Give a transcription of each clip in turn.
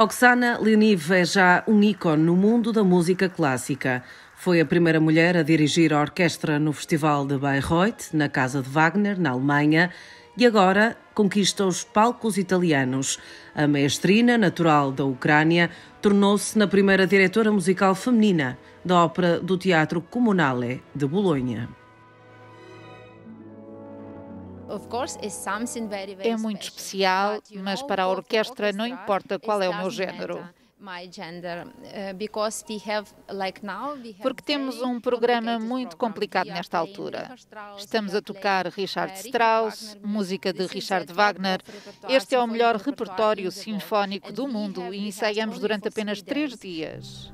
Oksana Leniv é já um ícone no mundo da música clássica. Foi a primeira mulher a dirigir a orquestra no Festival de Bayreuth, na casa de Wagner, na Alemanha, e agora conquista os palcos italianos. A maestrina, natural da Ucrânia, tornou-se na primeira diretora musical feminina da ópera do Teatro Comunale de Bolonha. É muito especial, mas para a orquestra não importa qual é o meu género. Eh, Porque temos um programa muito complicado nesta altura. Estamos a tocar Richard Strauss, música de Richard Wagner. Este é o melhor repertório sinfónico do mundo e ensaiamos durante apenas três dias.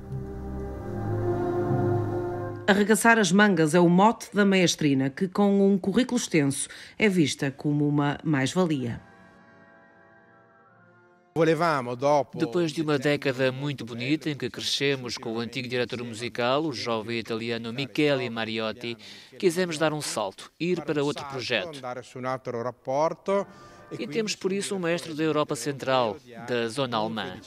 Arregaçar as mangas é o mote da maestrina, que, com um currículo extenso, é vista como uma mais-valia. Depois de uma década muito bonita em que crescemos com o antigo diretor musical, o jovem italiano Michele Mariotti, quisemos dar um salto, ir para outro projeto. E temos por isso um mestre da Europa Central, da zona alemã.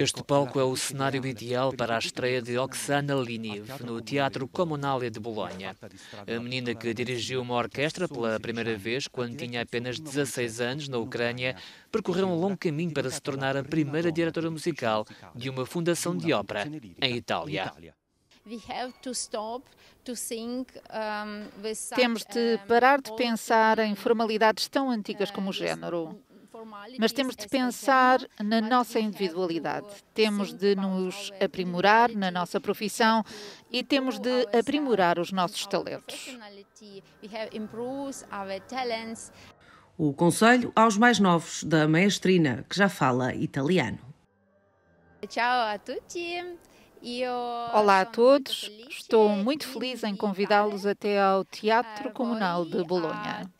Este palco é o cenário ideal para a estreia de Oksana Liniv no Teatro Comunale de Bolonha. A menina que dirigiu uma orquestra pela primeira vez quando tinha apenas 16 anos na Ucrânia, percorreu um longo caminho para se tornar a primeira diretora musical de uma fundação de ópera em Itália. Temos de parar de pensar em formalidades tão antigas uh, como o género. Mas temos de pensar na nossa individualidade, temos de nos aprimorar na nossa profissão e temos de aprimorar os nossos talentos. O conselho aos mais novos da maestrina, que já fala italiano. Olá a todos, estou muito feliz em convidá-los até ao Teatro Comunal de Bolonha.